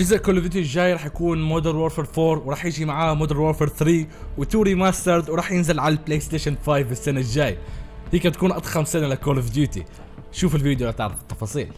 جزء كول اوف ديوتي الجاي راح يكون مودرن وورفير 4 وراح يجي معاه مودرن وورفير 3 و2 ريماسترد وراح ينزل على البلاي ستيشن 5 السنه الجاي هيك تكون اضخم سنه لكول اوف ديوتي شوف الفيديو لتعرف التفاصيل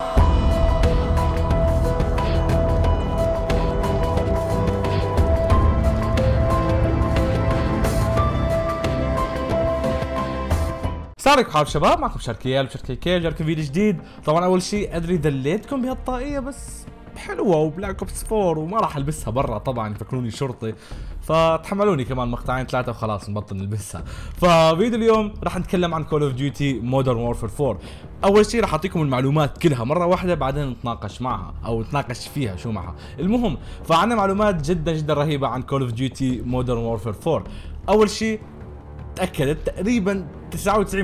السلام عليكم حاب شباب معكم شركيال وشركي كيل جاركم فيديو جديد طبعا اول شيء ادري دليتكم بهالطاقيه بس حلوه وبلاك اوبس 4 وما راح البسها برا طبعا يفكروني شرطي فتحملوني كمان مقطعين ثلاثه وخلاص نبطل نلبسها ففيديو اليوم راح نتكلم عن كول اوف ديوتي مودرن وورفير 4 اول شيء راح اعطيكم المعلومات كلها مره واحده بعدين نتناقش معها او نتناقش فيها شو معها المهم فعنا معلومات جدا جدا رهيبه عن كول اوف ديوتي مودرن وورفير 4 اول شيء تاكدت تقريبا 99%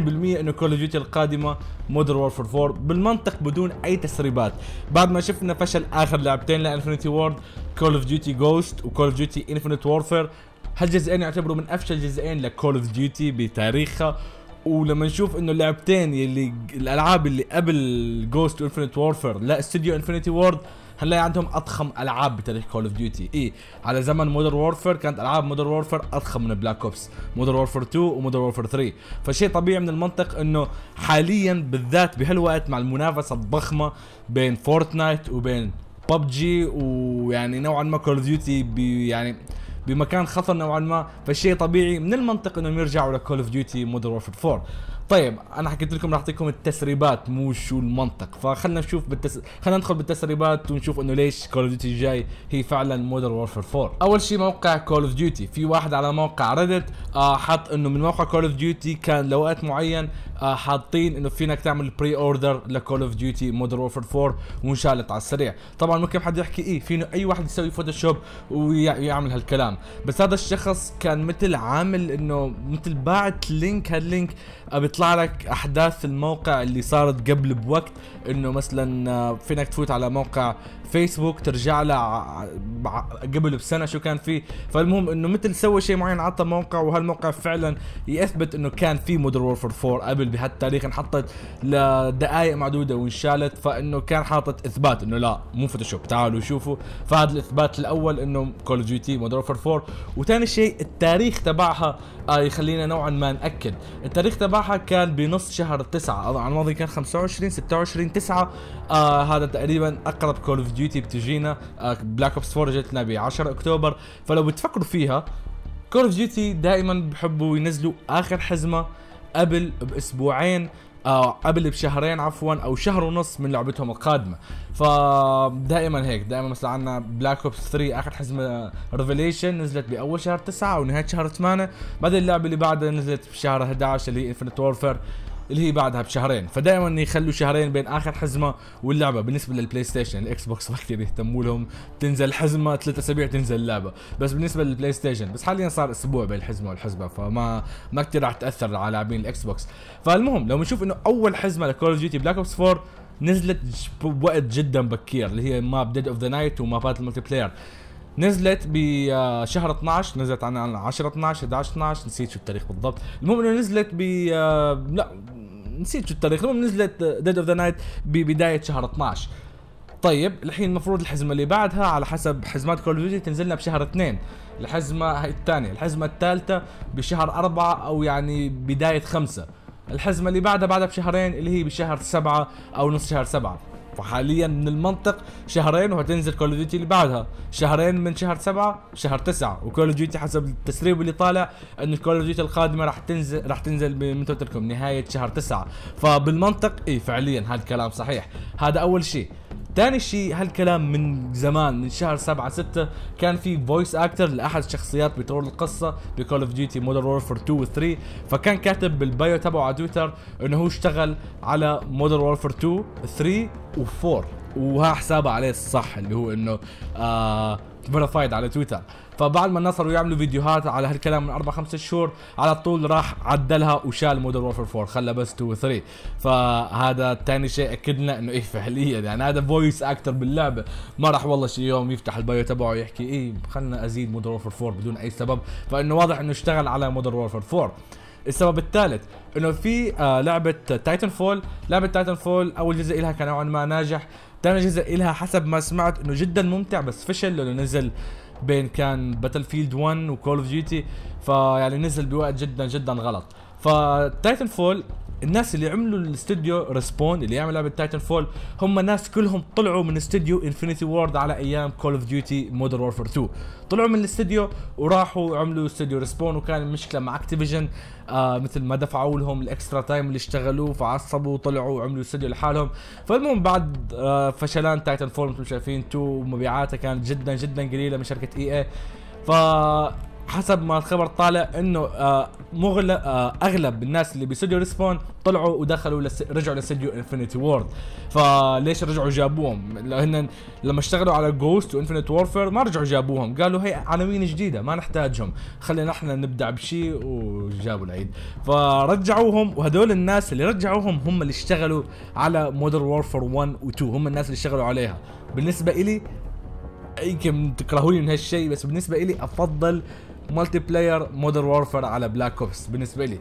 انه كول اوف ديوتي القادمه مودرن وورفر 4 بالمنطق بدون اي تسريبات بعد ما شفنا فشل اخر لعبتين لانفنتي وورد كول اوف ديوتي جوست وكول اوف ديوتي انفنت وورفير هالجزئين يعتبروا من افشل جزئين لكول اوف ديوتي بتاريخها ولما نشوف انه اللعبتين اللي الالعاب اللي قبل جوست وانفنت وورفير لا استوديو انفنتي وورد هنلاقي عندهم اضخم العاب بتاريخ كول اوف ديوتي اي على زمن مودر وورفير كانت العاب مودر وورفير اضخم من بلاك اوبس مودر وورفير 2 ومودر وورفير 3 فشيء طبيعي من المنطق انه حاليا بالذات بهالوقت مع المنافسه الضخمه بين فورتنايت وبين ببجي ويعني نوعا ما كول اوف ديوتي يعني بمكان خطر نوعا ما فالشيء طبيعي من المنطق انهم يرجعوا لكول اوف ديوتي مودر وورفير 4 طيب انا حكيت لكم راح اعطيكم التسريبات مو شو المنطق فخلنا نشوف بالتس... خلينا ندخل بالتسريبات ونشوف انه ليش كول اوف ديوتي الجاي هي فعلا مودرن وورفير 4 اول شيء موقع كول اوف ديوتي في واحد على موقع ريدت آه حط انه من موقع كول اوف ديوتي كان لوقت معين آه حاطين انه فينك تعمل بري اوردر لكول اوف ديوتي مودرن وورفير 4 وانشالت على السريع طبعا ممكن حد يحكي ايه في اي واحد يسوي فوتوشوب ويعمل هالكلام بس هذا الشخص كان مثل عامل انه مثل باعت لينك هاللينك بيطلع لك احداث الموقع اللي صارت قبل بوقت انه مثلا آه، فينك تفوت على موقع فيسبوك ترجع له قبل بسنه شو كان فيه فالمهم انه مثل سوى شيء معين عطى موقع وهالموقع فعلا يثبت انه كان في مودر وورفر 4 قبل بهالتاريخ انحطت لدقائق معدوده وانشالت فانه كان حاطط اثبات انه لا مو فوتوشوب تعالوا شوفوا فهذا الاثبات الاول انه كول اوف ديوتي مودر وورفر 4 وثاني شيء التاريخ تبعها آه، يخلينا نوعا ما ناكد التاريخ تبعها صراحه كان بنص شهر 9 على الماضي كان 25 26 9 آه هذا تقريبا اقرب كول اوف ديوتي بتجينا آه بلاك اوبس 4 جتنا ب 10 اكتوبر فلو بتفكروا فيها كول اوف ديوتي دائما بحبوا ينزلوا اخر حزمه قبل باسبوعين آه، قبل بشهرين عفوا او شهر ونص من لعبتهم القادمه فدائما هيك دائما مثلا عندنا بلاك اوبس 3 اخر حزمه ريفيليشن نزلت باول شهر 9 ونهايه شهر 8 بعدين اللعبه اللي بعدها نزلت بشهر 11 اللي هي انفنت وورفير اللي هي بعدها بشهرين فدائما يخلوا شهرين بين اخر حزمه واللعبه بالنسبه للبلاي ستيشن الاكس بوكس ما كثير يهتموا لهم تنزل حزمه ثلاث اسابيع تنزل لعبه بس بالنسبه للبلاي ستيشن بس حاليا صار اسبوع بين الحزمه والحزمه فما ما كثير راح تاثر على لاعبين الاكس بوكس فالمهم لو بنشوف انه اول حزمه لكول اوف ديوتي بلاك اوبس 4 نزلت بوقت جدا بكير اللي هي ماب ديد اوف ذا نايت ومابات الملتي بلاير نزلت بشهر آه، 12 نزلت عن 10 12 11 12 نسيت شو التاريخ بالضبط المهم انه نزلت ب آه، لا نسيت شو التاريخ المهم نزلت ديد اوف ذا نايت ببدايه شهر 12 طيب الحين المفروض الحزمه اللي بعدها على حسب حزمات كول اوف تنزلنا بشهر اثنين الحزمه الثانيه الحزمه الثالثه بشهر أربعة او يعني بدايه خمسة الحزمه اللي بعدها بعدها بشهرين اللي هي بشهر سبعة او نص شهر سبعة فحاليا من المنطق شهرين وحتنزل كول اوف ديوتي اللي بعدها شهرين من شهر سبعة شهر تسعة وكول اوف ديوتي حسب التسريب اللي طالع ان الكول اوف ديوتي القادمه راح تنزل راح تنزل من قلت نهايه شهر تسعة فبالمنطق اي فعليا الكلام صحيح هذا اول شيء ثاني شيء هالكلام من زمان من شهر 7 6 كان في فويس اكتر لاحد الشخصيات بطور القصه بكول اوف ديوتي مودرن وورفر 2 و 3 فكان كاتب بالبايو تبعه على تويتر انه هو اشتغل على مودرن وورفر 2 3 و 4 وها حسابه عليه الصح اللي هو انه آه فيرفايد على تويتر فبعد ما نصروا يعملوا فيديوهات على هالكلام من اربع خمس شهور على طول راح عدلها وشال مودرن وورفير 4 خلى بس 2 و 3 فهذا ثاني شيء اكدنا انه ايه فعليا يعني هذا فويس اكتر باللعبه ما راح والله شي يوم يفتح البايو تبعه يحكي ايه خلنا ازيد مودرن وورفير 4 بدون اي سبب فانه واضح انه اشتغل على مودرن وورفير 4 السبب الثالث انه في آه لعبه تايتن فول لعبه تايتن فول اول جزء لها كان نوعا ما ناجح ثاني جزء لها حسب ما سمعت انه جدا ممتع بس فشل لانه نزل بين كان باتل فيلد 1 وكول اوف ديوتي فيعني نزل بوقت جدا جدا غلط فتايتن فول الناس اللي عملوا الاستوديو ريسبون اللي يعمل لعبه تايتن فول هم ناس كلهم طلعوا من استوديو انفينيتي وورد على ايام كول اوف ديوتي مودرن وورفير 2 طلعوا من الاستوديو وراحوا عملوا استوديو ريسبون وكان المشكله مع اكتيفيجن آه مثل ما دفعوا لهم الاكسترا تايم اللي اشتغلوه فعصبوا وطلعوا وعملوا استوديو لحالهم فالمهم بعد آه فشلان تايتن فول مثل ما شايفين 2 مبيعاتها كانت جدا جدا قليله من شركه اي e اي ف حسب ما الخبر طالع انه آه، مغلق آه، اغلب الناس اللي بيسجلوا ريسبون طلعوا ودخلوا لس رجعوا لاستديو انفنتي وورد فليش رجعوا جابوهم لان لما اشتغلوا على جوست وانفنت وورفير ما رجعوا جابوهم قالوا هي عناوين جديده ما نحتاجهم خلينا احنا نبدع بشيء وجابوا العيد فرجعوهم وهدول الناس اللي رجعوهم هم اللي اشتغلوا على مودرن وورفير 1 و2 هم الناس اللي اشتغلوا عليها بالنسبه الي يمكن تكرهوني من هالشيء بس بالنسبه الي افضل مالتي بلاير مودر وورفير على بلاك اوبس بالنسبه لي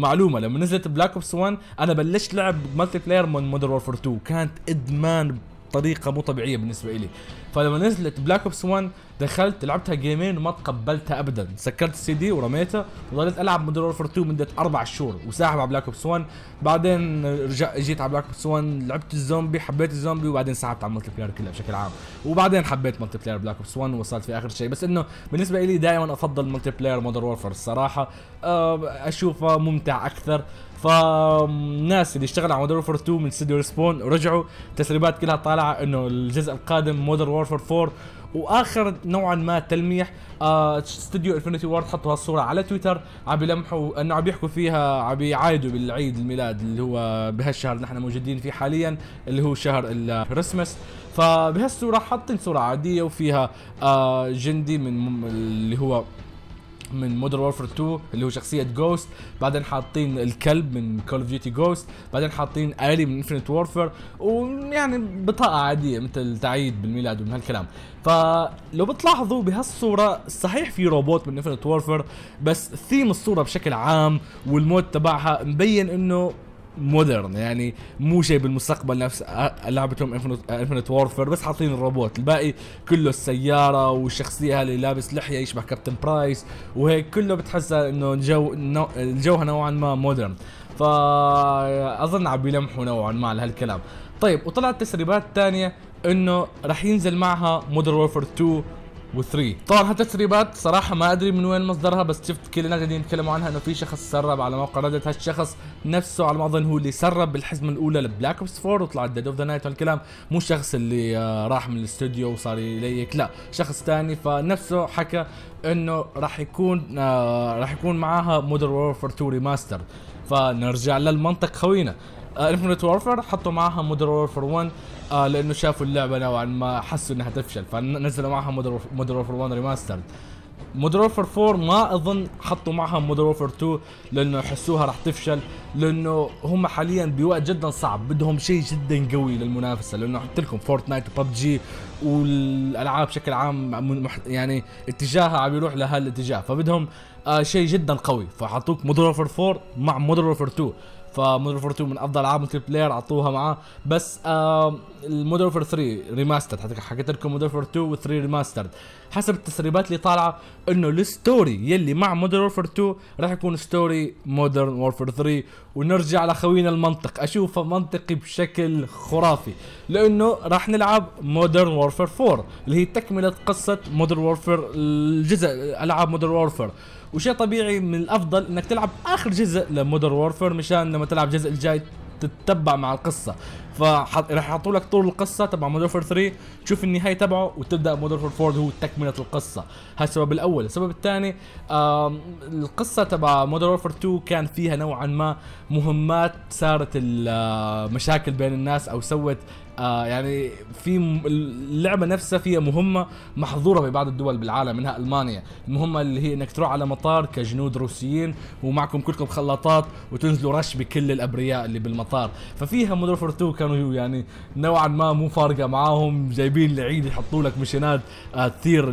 معلومه لما نزلت بلاك اوبس 1 انا بلشت لعب مالتي بلاير من مودر وورفير 2 كانت ادمان بطريقه مو طبيعيه بالنسبه لي فلما نزلت بلاك اوبس 1 دخلت لعبتها جيمين وما تقبلتها ابدا سكرت السي دي ورميتها وظلت العب مودرن وورفر 2 مده اربع شهور وساحب على بلاك اوبس 1 بعدين رجع جيت على بلاك اوبس 1 لعبت الزومبي حبيت الزومبي وبعدين سحبت على الملتي بلاير كلها بشكل عام وبعدين حبيت ملتي بلاير بلاك اوبس 1 وصلت في اخر شيء بس انه بالنسبه لي دائما افضل ملتي بلاير مودرن وورفر الصراحه آه، اشوفه ممتع اكثر فالناس اللي اشتغلوا على مودر وورفر 2 من استوديو ريسبون ورجعوا تسريبات كلها طالعه انه الجزء القادم مودر وورفر 4 واخر نوعا ما تلميح استوديو انفنتي وورد حطوا هالصوره على تويتر عم بيلمحوا انه عم يحكوا فيها عم بيعايدوا بالعيد الميلاد اللي هو بهالشهر نحن موجودين فيه حاليا اللي هو شهر الكريسماس فبهالصوره حاطين صوره عاديه وفيها آه، جندي من اللي هو من مودر وورفر 2 اللي هو شخصيه جوست بعدين حاطين الكلب من كول اوف ديوتي جوست بعدين حاطين الي من انفنت وورفر ويعني بطاقه عاديه مثل تعيد بالميلاد ومن هالكلام فلو بتلاحظوا بهالصوره صحيح في روبوت من انفنت وورفر بس ثيم الصوره بشكل عام والمود تبعها مبين انه مودرن يعني مو شيء بالمستقبل نفس لعبتهم انفنت وورفير بس حاطين الروبوت الباقي كله السياره والشخصيه اللي لابس لحيه يشبه كابتن برايس وهيك كله بتحسها انه الجو نو الجوها نوعا ما مودرن فاظن عم يلمحوا نوعا ما على هالكلام طيب وطلعت تسريبات ثانيه انه راح ينزل معها مودرن وورفير 2 و3 طبعا حتى التسريبات صراحة ما ادري من وين مصدرها بس شفت كل الناس قاعدين يتكلموا عنها انه في شخص سرب على موقع ردت هالشخص نفسه على ما اظن هو اللي سرب بالحزمة الاولى لبلاك اوبس 4 وطلع ديد اوف ذا نايت والكلام مو الشخص اللي آه، راح من الاستوديو وصار يليك لا شخص ثاني فنفسه حكى انه راح يكون آه، راح يكون معاها مودر وورفر 2 ريماستر فنرجع للمنطق خوينا آه، انفنت وورفير حطوا معها مودر وورفير 1 آه لانه شافوا اللعبه نوعا ما حسوا انها تفشل فنزلوا معها مودر وورفير 1 ريماستر مودر وورفير 4 ما اظن حطوا معها مودر وورفير 2 لانه يحسوها راح تفشل لانه هم حاليا بوقت جدا صعب بدهم شيء جدا قوي للمنافسه لانه قلت لكم فورتنايت وببجي والالعاب بشكل عام يعني اتجاهها عم يروح لهالاتجاه فبدهم آه شيء جدا قوي فحطوك مودر وورفير 4 مع مودر وورفير 2 فمودرن فور 2 من افضل العاب ملتي بلاير عطوها معاه بس المودرن فور 3 ريماسترد حكيت لكم مودرن فور 2 و 3 ريماسترد حسب التسريبات اللي طالعه انه الستوري يلي مع مودرن فور 2 راح يكون ستوري مودرن وورفير 3 ونرجع لخوينا المنطق اشوفه منطقي بشكل خرافي لانه راح نلعب مودرن وورفير 4 اللي هي تكمله قصه مودرن وورفير الجزء العاب مودرن وورفير وشيء طبيعي من الافضل انك تلعب اخر جزء لمودر وورفير مشان لما تلعب الجزء الجاي تتبع مع القصه فرح يحطوا لك طول القصه تبع مودر فور 3 تشوف النهايه تبعه وتبدا مودر فور 4 هو تكمله القصه هذا السبب الاول السبب الثاني القصه تبع مودر فور 2 كان فيها نوعا ما مهمات صارت المشاكل آه، بين الناس او سوت آه يعني في اللعبه نفسها فيها مهمه محظوره ببعض الدول بالعالم منها المانيا المهمه اللي هي انك تروح على مطار كجنود روسيين ومعكم كلكم خلاطات وتنزلوا رش بكل الابرياء اللي بالمطار ففيها مودر فور 2 كانوا يعني نوعا ما مو فارقه معاهم جايبين لعيد يحطوا لك مشينات آه تثير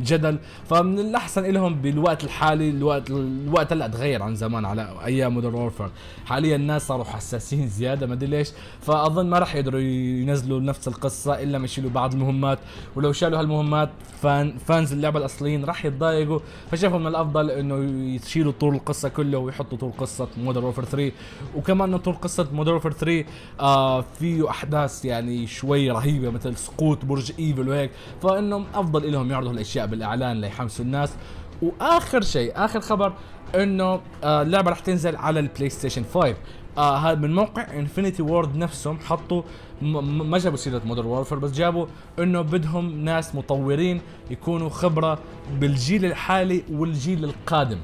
الجدل فمن الاحسن لهم بالوقت الحالي الوقت الوقت هلا تغير عن زمان على ايام مودر وورفر حاليا الناس صاروا حساسين زياده ما ادري ليش فاظن ما راح يقدروا ينزلوا نفس القصه الا ما يشيلوا بعض المهمات ولو شالوا هالمهمات فان فانز اللعبه الاصليين راح يتضايقوا فشافوا من الافضل انه يشيلوا طول القصه كله ويحطوا طول قصه مودرن اوفر 3 وكمان انه طول قصه مودرن اوفر 3 آه فيه احداث يعني شوي رهيبه مثل سقوط برج ايفل وهيك فانهم افضل لهم يعرضوا هالاشياء بالاعلان ليحمسوا الناس واخر شيء اخر خبر انه آه، اللعبه رح تنزل على البلاي ستيشن 5 آه من موقع انفنتي وورد نفسهم حطوا ما جابوا سيره مودر وورفير بس جابوا انه بدهم ناس مطورين يكونوا خبره بالجيل الحالي والجيل القادم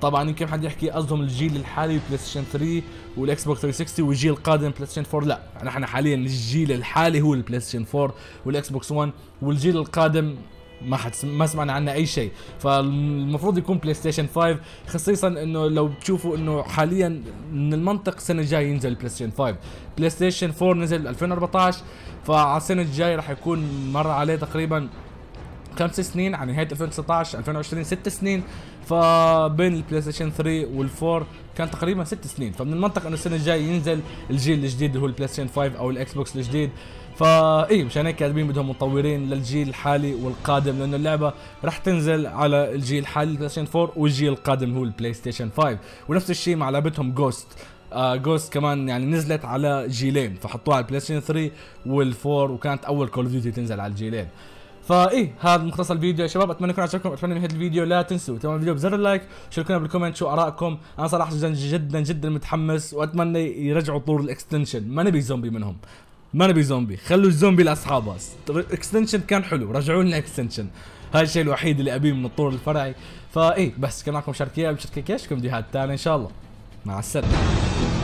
طبعا يمكن حد يحكي قصدهم الجيل الحالي بلاي ستيشن 3 والاكس بوكس 360 والجيل القادم بلاي ستيشن 4 لا نحن حاليا الجيل الحالي هو البلاي ستيشن 4 والاكس بوكس 1 والجيل القادم ما حد ما سمعنا عنها اي شيء فالمفروض يكون بلاي ستيشن 5 خصيصا انه لو بتشوفوا انه حاليا من المنطق السنه الجايه ينزل بلاي ستيشن 5 بلاي ستيشن 4 نزل 2014 فعلى السنه الجايه راح يكون مر عليه تقريبا خمس سنين على نهايه 2019 2020 ست سنين فبين البلاي ستيشن 3 وال4 كان تقريبا ست سنين فمن المنطق انه السنه الجايه ينزل الجيل الجديد اللي هو البلاي ستيشن 5 او الاكس بوكس الجديد فا اي مشان هيك كاتبين بدهم مطورين للجيل الحالي والقادم لانه اللعبه راح تنزل على الجيل الحالي البلاي ستيشن 4 والجيل القادم هو البلاي ستيشن 5 ونفس الشيء مع لعبتهم جوست آه جوست كمان يعني نزلت على جيلين فحطوها على البلاي ستيشن 3 وال4 وكانت اول كول اوف ديوتي تنزل على الجيلين فايه هذا مختصر الفيديو يا شباب اتمنى يكون عجبكم اتمنى من هذا الفيديو لا تنسوا تعملوا الفيديو بزر اللايك شاركونا بالكومنت شو ارائكم انا صراحه جدا جدا جدا متحمس واتمنى يرجعوا طور الاكستنشن ما نبي زومبي منهم ما نبي زومبي خلوا الزومبي لاصحابه اكستنشن كان حلو رجعوا لنا اكستنشن هذا الشيء الوحيد اللي ابيه من الطور الفرعي فاي إيه، بس كان معكم شركيه بشركه كيش كوميدي هاد ان شاء الله مع السلامه